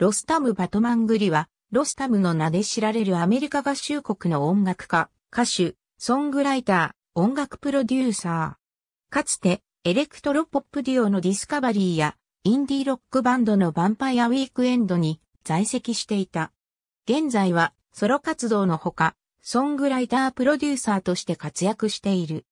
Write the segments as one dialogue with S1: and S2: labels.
S1: ロスタム・バトマングリは、ロスタムの名で知られるアメリカ合衆国の音楽家、歌手、ソングライター、音楽プロデューサー。かつて、エレクトロポップデュオのディスカバリーや、インディーロックバンドのヴァンパイアウィークエンドに在籍していた。現在は、ソロ活動のほか、ソングライタープロデューサーとして活躍している。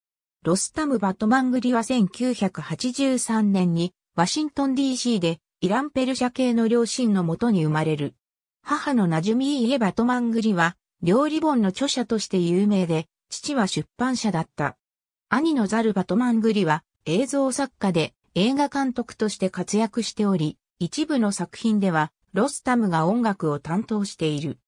S1: ロスタム・バトマングリは1983年に、ワシントン DC でイランペルシャ系の両親のもとに生まれる。母のナジュミー・エ・バトマングリは、料理本の著者として有名で、父は出版社だった。兄のザル・バトマングリは、映像作家で映画監督として活躍しており、一部の作品では、ロスタムが音楽を担当している。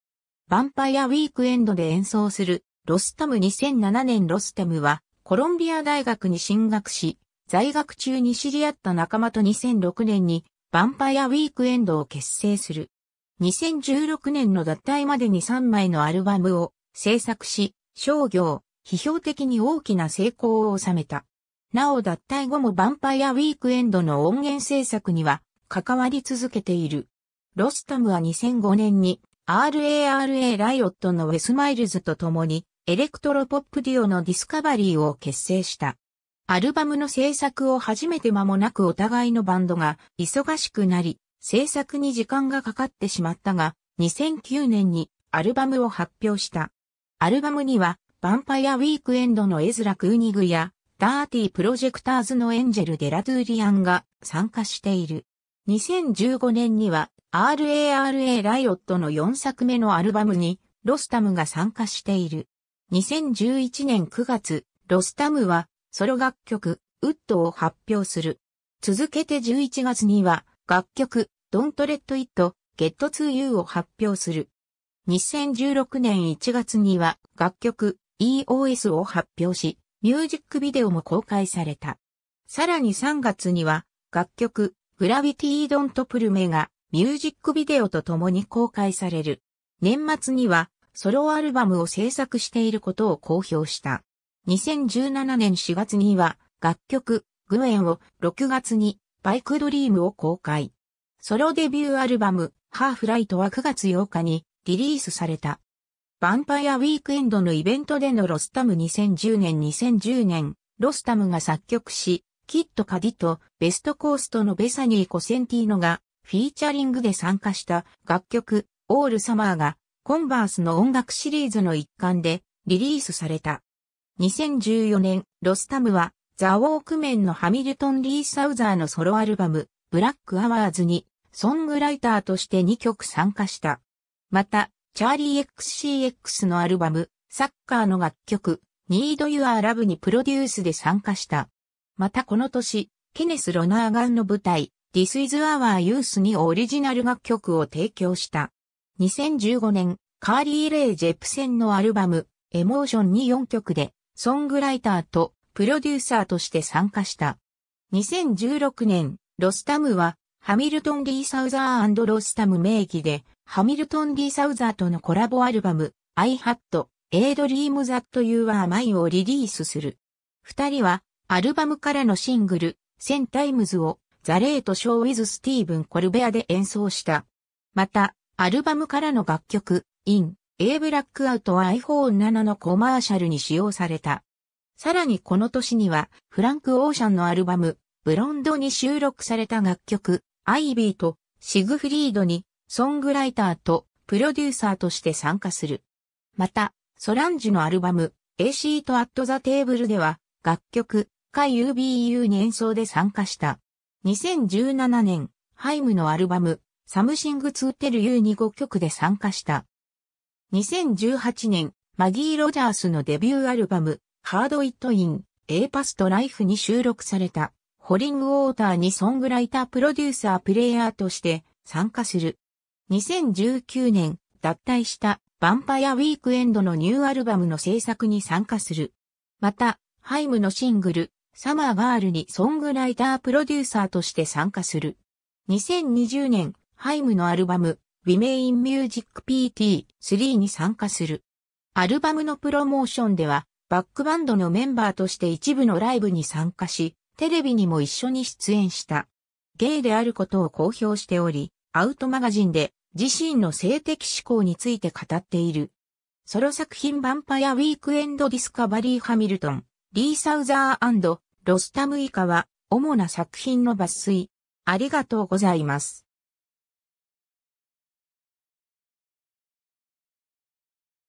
S1: ヴァンパイアウィークエンドで演奏する、ロスタム2007年ロスタムは、コロンビア大学に進学し、在学中に知り合った仲間と2006年にバンパイアウィークエンドを結成する。2016年の脱退までに3枚のアルバムを制作し、商業、批評的に大きな成功を収めた。なお脱退後もヴァンパイアウィークエンドの音源制作には関わり続けている。ロスタムは2005年に RARA ライオットのウェスマイルズと共にエレクトロポップデュオのディスカバリーを結成した。アルバムの制作を始めて間もなくお互いのバンドが忙しくなり、制作に時間がかかってしまったが、2009年にアルバムを発表した。アルバムには、ヴァンパイアウィークエンドのエズラ・クーニグや、ダーティープロジェクターズのエンジェル・デラドゥーリアンが参加している。2015年には、RARA ライオットの4作目のアルバムに、ロスタムが参加している。2011年9月、ロスタムは、ソロ楽曲、ウッドを発表する。続けて11月には、楽曲、Don't Let It, Get To You を発表する。2016年1月には、楽曲、EOS を発表し、ミュージックビデオも公開された。さらに3月には、楽曲、グラビティ・ドント・プルメが、ミュージックビデオと共に公開される。年末には、ソロアルバムを制作していることを公表した。2017年4月には楽曲、グエンを6月にバイクドリームを公開。ソロデビューアルバム、ハーフライトは9月8日にリリースされた。バンパイアウィークエンドのイベントでのロスタム2010年2010年、ロスタムが作曲し、キット・カディとベストコーストのベサニー・コセンティーノがフィーチャリングで参加した楽曲、オール・サマーがコンバースの音楽シリーズの一環でリリースされた。2014年、ロスタムは、ザ・ウォークメンのハミルトン・リー・サウザーのソロアルバム、ブラック・アワーズに、ソングライターとして2曲参加した。また、チャーリー XCX のアルバム、サッカーの楽曲、Need Your Love にプロデュースで参加した。またこの年、ケネス・ロナーガンの舞台、This is Our Youth にオリジナル楽曲を提供した。2015年、カーリー・レイ・ジェプセンのアルバム、エモーションに4曲でソングライターとプロデューサーとして参加した。2016年、ロスタムは、ハミルトン・リー・サウザーロスタム名義で、ハミルトン・リー・サウザーとのコラボアルバム、I h a t A Dream That You a r e m y をリリースする。二人は、アルバムからのシングル、1000 Times を、ザレート・ショー・ウィズ・スティーブン・コルベアで演奏した。また、アルバムからの楽曲、In A ブラックアウトは iPhone7 のコマーシャルに使用された。さらにこの年には、フランク・オーシャンのアルバム、ブロンドに収録された楽曲、アイビーとシグフリードに、ソングライターとプロデューサーとして参加する。また、ソランジュのアルバム、A シート・アット・ザ・テーブルでは、楽曲、回 UBU に演奏で参加した。2017年、ハイムのアルバム、サムシング・ツーテル U に5曲で参加した。2018年、マギー・ロジャースのデビューアルバム、ハード・イット・イン、A パスト・ライフに収録された、ホリング・ウォーターにソングライター・プロデューサー・プレイヤーとして参加する。2019年、脱退したヴァンパイア・ウィークエンドのニューアルバムの制作に参加する。また、ハイムのシングル、サマーガールにソングライタープロデューサーとして参加する。2020年、ハイムのアルバム、リメインミュージック PT3 に参加する。アルバムのプロモーションでは、バックバンドのメンバーとして一部のライブに参加し、テレビにも一緒に出演した。ゲイであることを公表しており、アウトマガジンで自身の性的思考について語っている。ソロ作品ヴァンパイアウィークエンドディスカバリーハミルトン、リー・サウザーロスタムイカは主な作品の抜粋。ありがとうございます。